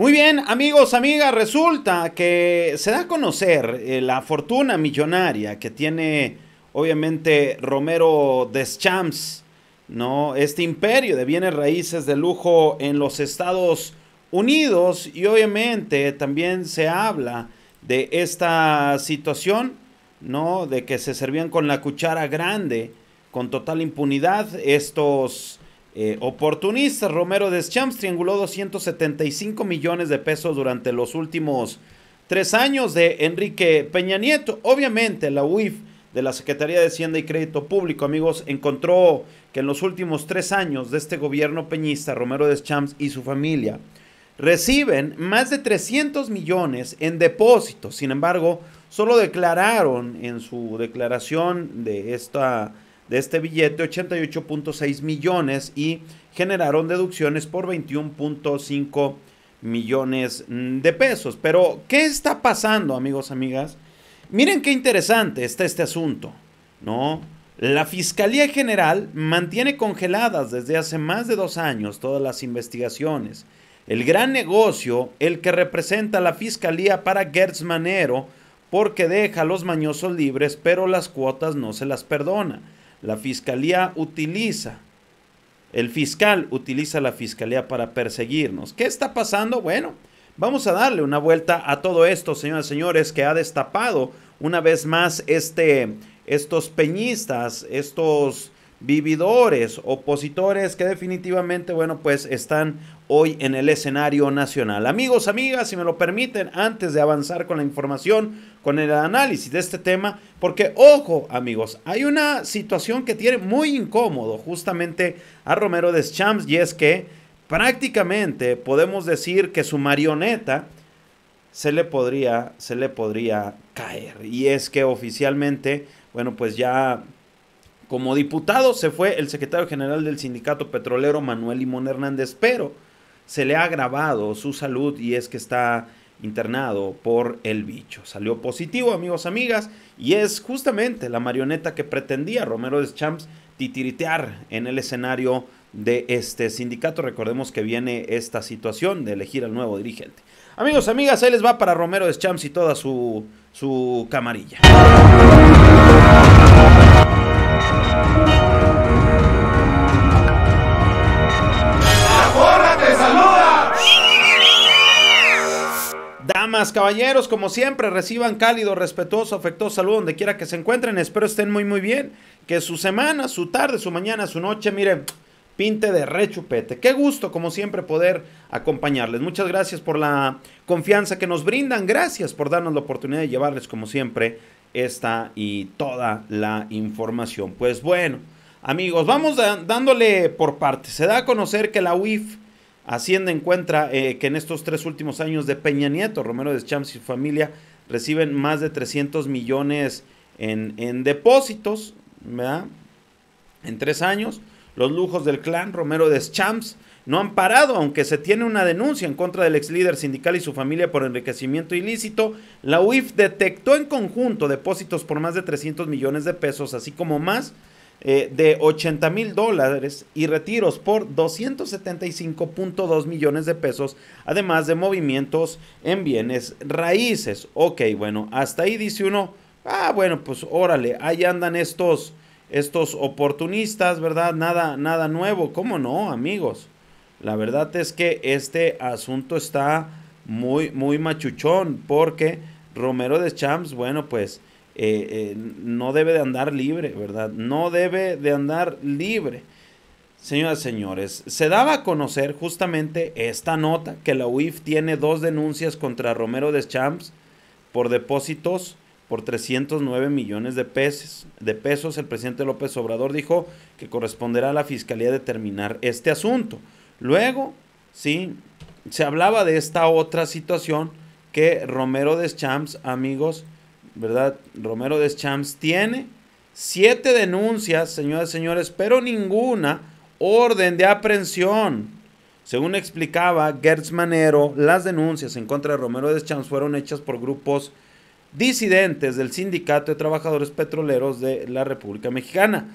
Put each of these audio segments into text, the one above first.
Muy bien, amigos, amigas, resulta que se da a conocer eh, la fortuna millonaria que tiene, obviamente, Romero Deschamps, ¿no? Este imperio de bienes raíces de lujo en los Estados Unidos y obviamente también se habla de esta situación, ¿no? De que se servían con la cuchara grande, con total impunidad, estos eh, oportunista Romero Deschamps trianguló 275 millones de pesos durante los últimos tres años de Enrique Peña Nieto. Obviamente la UIF de la Secretaría de Hacienda y Crédito Público, amigos, encontró que en los últimos tres años de este gobierno peñista, Romero Deschamps y su familia reciben más de 300 millones en depósitos. Sin embargo, solo declararon en su declaración de esta de este billete 88.6 millones y generaron deducciones por 21.5 millones mm, de pesos. Pero, ¿qué está pasando, amigos, amigas? Miren qué interesante está este asunto, ¿no? La Fiscalía General mantiene congeladas desde hace más de dos años todas las investigaciones. El gran negocio, el que representa la Fiscalía para Gertz Manero, porque deja a los mañosos libres, pero las cuotas no se las perdona. La fiscalía utiliza, el fiscal utiliza la fiscalía para perseguirnos. ¿Qué está pasando? Bueno, vamos a darle una vuelta a todo esto, señoras y señores, que ha destapado una vez más este, estos peñistas, estos vividores, opositores que definitivamente, bueno, pues están hoy en el escenario nacional. Amigos, amigas, si me lo permiten, antes de avanzar con la información, con el análisis de este tema, porque ojo, amigos, hay una situación que tiene muy incómodo justamente a Romero Deschamps y es que prácticamente podemos decir que su marioneta se le podría se le podría caer y es que oficialmente, bueno, pues ya como diputado se fue el secretario general del sindicato petrolero Manuel Limón Hernández, pero se le ha agravado su salud y es que está internado por el bicho. Salió positivo, amigos, amigas, y es justamente la marioneta que pretendía Romero Deschamps titiritear en el escenario de este sindicato. Recordemos que viene esta situación de elegir al nuevo dirigente. Amigos, amigas, ahí les va para Romero Deschamps y toda su, su camarilla. caballeros? Como siempre, reciban cálido, respetuoso, afectuoso saludo donde quiera que se encuentren. Espero estén muy, muy bien. Que su semana, su tarde, su mañana, su noche, miren, pinte de rechupete. Qué gusto, como siempre, poder acompañarles. Muchas gracias por la confianza que nos brindan. Gracias por darnos la oportunidad de llevarles, como siempre, esta y toda la información. Pues bueno, amigos, vamos dándole por parte. Se da a conocer que la UIF Hacienda encuentra eh, que en estos tres últimos años de Peña Nieto, Romero Deschamps y su familia reciben más de 300 millones en, depósitos, ¿verdad? En tres años. Los lujos del clan Romero Deschamps no han parado, aunque se tiene una denuncia en contra del ex líder sindical y su familia por enriquecimiento ilícito. La UIF detectó en conjunto depósitos por más de 300 millones de pesos, así como más eh, de 80 mil dólares y retiros por 275.2 millones de pesos, además de movimientos en bienes raíces. Ok, bueno, hasta ahí dice uno, ah, bueno, pues órale, ahí andan estos, estos oportunistas, ¿verdad? Nada, nada nuevo, ¿cómo no, amigos? La verdad es que este asunto está muy, muy machuchón porque Romero de Champs, bueno, pues eh, eh, no debe de andar libre, ¿verdad? No debe de andar libre. Señoras y señores, se daba a conocer justamente esta nota que la UIF tiene dos denuncias contra Romero Deschamps por depósitos por 309 millones de pesos. De pesos, el presidente López Obrador dijo que corresponderá a la fiscalía determinar este asunto. Luego, sí, se hablaba de esta otra situación que Romero Deschamps, amigos, ¿verdad? Romero Deschamps tiene siete denuncias, señoras y señores, pero ninguna orden de aprehensión. Según explicaba Gertz Manero, las denuncias en contra de Romero Deschamps fueron hechas por grupos disidentes del Sindicato de Trabajadores Petroleros de la República Mexicana.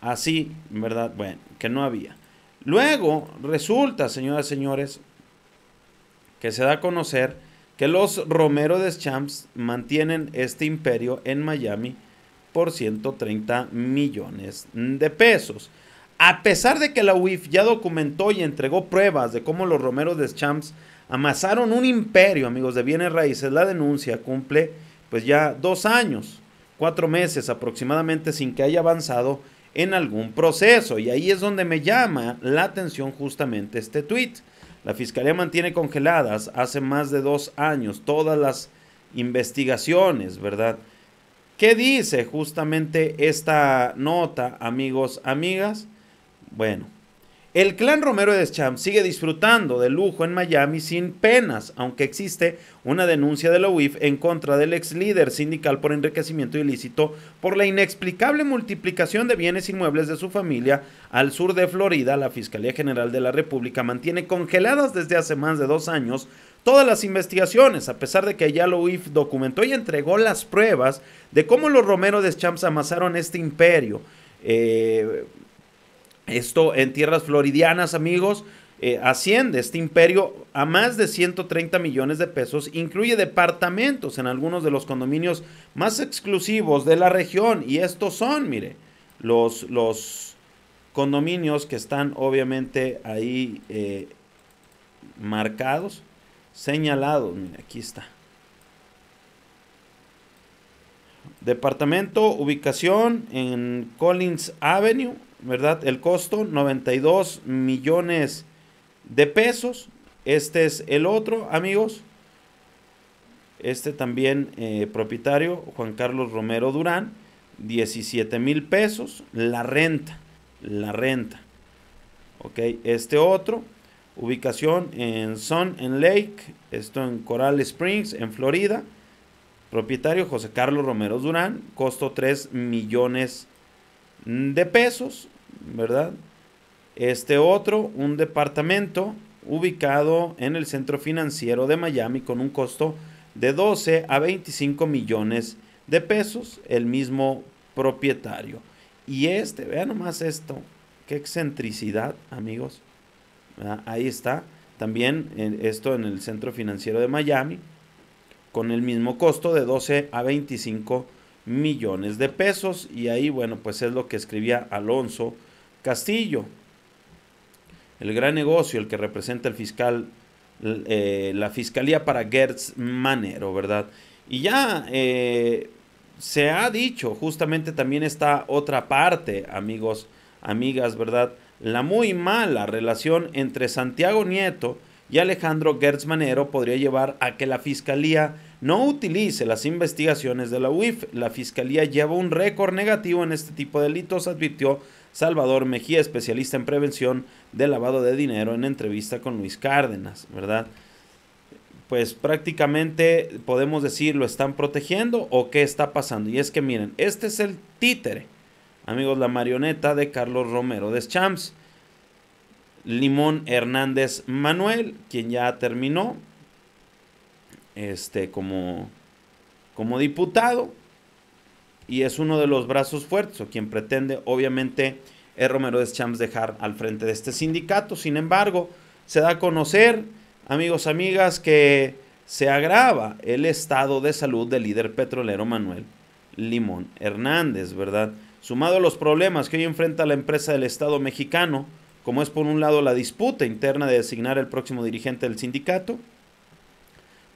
Así, ¿verdad? Bueno, que no había. Luego, resulta, señoras y señores, que se da a conocer que los Romero Deschamps mantienen este imperio en Miami por 130 millones de pesos. A pesar de que la UIF ya documentó y entregó pruebas de cómo los Romero Deschamps amasaron un imperio, amigos, de bienes raíces, la denuncia cumple pues ya dos años, cuatro meses aproximadamente sin que haya avanzado en algún proceso. Y ahí es donde me llama la atención justamente este tweet. La Fiscalía mantiene congeladas hace más de dos años todas las investigaciones, ¿verdad? ¿Qué dice justamente esta nota, amigos, amigas? Bueno, el clan Romero de Deschamps sigue disfrutando de lujo en Miami sin penas, aunque existe una denuncia de la UIF en contra del ex líder sindical por enriquecimiento ilícito por la inexplicable multiplicación de bienes inmuebles de su familia al sur de Florida. La Fiscalía General de la República mantiene congeladas desde hace más de dos años todas las investigaciones, a pesar de que ya la UIF documentó y entregó las pruebas de cómo los Romero de amasaron este imperio. Eh, esto en tierras floridianas, amigos, eh, asciende este imperio a más de 130 millones de pesos, incluye departamentos en algunos de los condominios más exclusivos de la región y estos son, mire, los, los condominios que están obviamente ahí eh, marcados, señalados, mire, aquí está. Departamento, ubicación en Collins Avenue, ¿verdad? El costo, 92 millones de pesos. Este es el otro, amigos. Este también eh, propietario, Juan Carlos Romero Durán, 17 mil pesos. La renta, la renta. Ok, este otro, ubicación en Sun and Lake, esto en Coral Springs, en Florida. Propietario José Carlos Romero Durán, costo 3 millones de pesos. ¿verdad? Este otro, un departamento ubicado en el centro financiero de Miami con un costo de 12 a 25 millones de pesos, el mismo propietario. Y este, vean nomás esto, qué excentricidad, amigos. Ahí está, también esto en el centro financiero de Miami, con el mismo costo de 12 a 25 millones millones de pesos. Y ahí, bueno, pues es lo que escribía Alonso Castillo. El gran negocio, el que representa el fiscal, eh, la fiscalía para Gertz Manero, ¿verdad? Y ya eh, se ha dicho, justamente también está otra parte, amigos, amigas, ¿verdad? La muy mala relación entre Santiago Nieto y Alejandro Gertz Manero podría llevar a que la Fiscalía no utilice las investigaciones de la UIF. La Fiscalía lleva un récord negativo en este tipo de delitos, advirtió Salvador Mejía, especialista en prevención de lavado de dinero, en entrevista con Luis Cárdenas, ¿verdad? Pues prácticamente podemos decir, ¿lo están protegiendo o qué está pasando? Y es que miren, este es el títere, amigos, la marioneta de Carlos Romero de Champs Limón Hernández Manuel, quien ya terminó este, como, como diputado y es uno de los brazos fuertes o quien pretende, obviamente, es Romero de Champs dejar al frente de este sindicato. Sin embargo, se da a conocer, amigos, amigas, que se agrava el estado de salud del líder petrolero Manuel Limón Hernández, ¿verdad? Sumado a los problemas que hoy enfrenta la empresa del Estado mexicano, como es por un lado la disputa interna de designar el próximo dirigente del sindicato,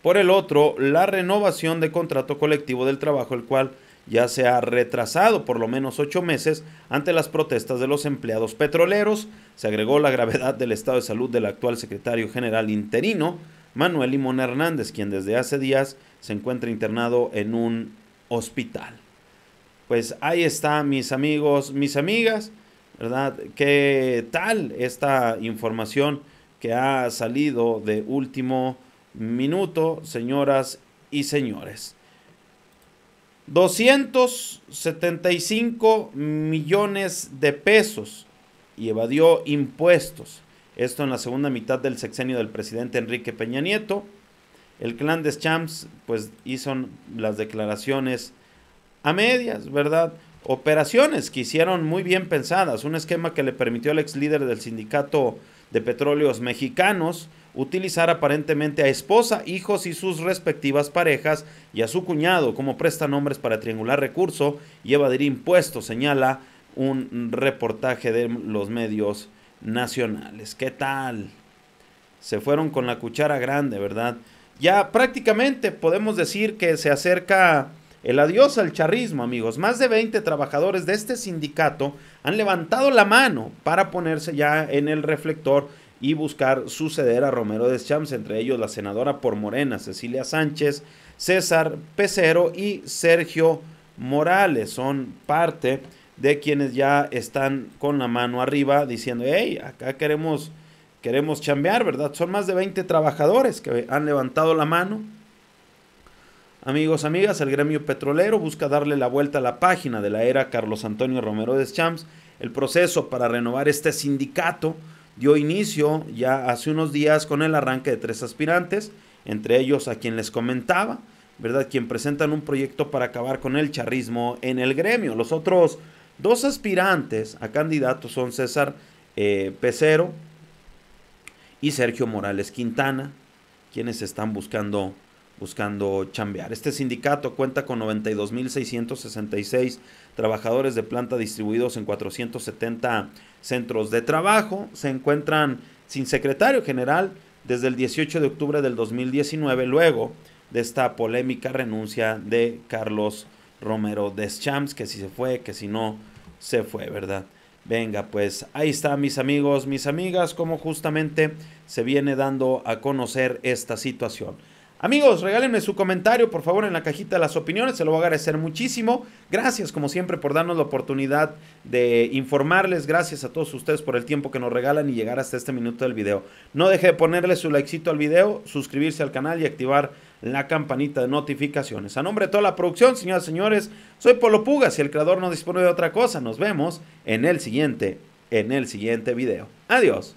por el otro la renovación de contrato colectivo del trabajo, el cual ya se ha retrasado por lo menos ocho meses ante las protestas de los empleados petroleros. Se agregó la gravedad del estado de salud del actual secretario general interino, Manuel Limón Hernández, quien desde hace días se encuentra internado en un hospital. Pues ahí está, mis amigos, mis amigas. ¿verdad? ¿Qué tal esta información que ha salido de último minuto, señoras y señores? 275 millones de pesos y evadió impuestos. Esto en la segunda mitad del sexenio del presidente Enrique Peña Nieto. El clan de Champs pues hizo las declaraciones a medias, ¿verdad? Operaciones que hicieron muy bien pensadas, un esquema que le permitió al ex líder del sindicato de petróleos mexicanos utilizar aparentemente a esposa, hijos y sus respectivas parejas y a su cuñado como prestanombres para triangular recurso y evadir impuestos, señala un reportaje de los medios nacionales. ¿Qué tal? Se fueron con la cuchara grande, ¿verdad? Ya prácticamente podemos decir que se acerca el adiós al charrismo, amigos. Más de 20 trabajadores de este sindicato han levantado la mano para ponerse ya en el reflector y buscar suceder a Romero Deschamps, entre ellos la senadora por Morena, Cecilia Sánchez, César Pecero y Sergio Morales. Son parte de quienes ya están con la mano arriba diciendo, hey, acá queremos, queremos chambear, ¿verdad? Son más de 20 trabajadores que han levantado la mano Amigos, amigas, el gremio petrolero busca darle la vuelta a la página de la era Carlos Antonio Romero Deschamps. El proceso para renovar este sindicato dio inicio ya hace unos días con el arranque de tres aspirantes, entre ellos a quien les comentaba, ¿verdad? Quien presentan un proyecto para acabar con el charrismo en el gremio. Los otros dos aspirantes a candidatos son César eh, Pecero y Sergio Morales Quintana, quienes están buscando buscando chambear. Este sindicato cuenta con 92.666 trabajadores de planta distribuidos en 470 centros de trabajo. Se encuentran sin secretario general desde el 18 de octubre del 2019, luego de esta polémica renuncia de Carlos Romero Deschamps, que si se fue, que si no, se fue, ¿verdad? Venga, pues ahí está, mis amigos, mis amigas, cómo justamente se viene dando a conocer esta situación. Amigos, regálenme su comentario, por favor, en la cajita de las opiniones. Se lo voy a agradecer muchísimo. Gracias, como siempre, por darnos la oportunidad de informarles. Gracias a todos ustedes por el tiempo que nos regalan y llegar hasta este minuto del video. No deje de ponerle su likecito al video, suscribirse al canal y activar la campanita de notificaciones. A nombre de toda la producción, señoras y señores, soy Polo Pugas y el creador no dispone de otra cosa. Nos vemos en el siguiente, en el siguiente video. Adiós.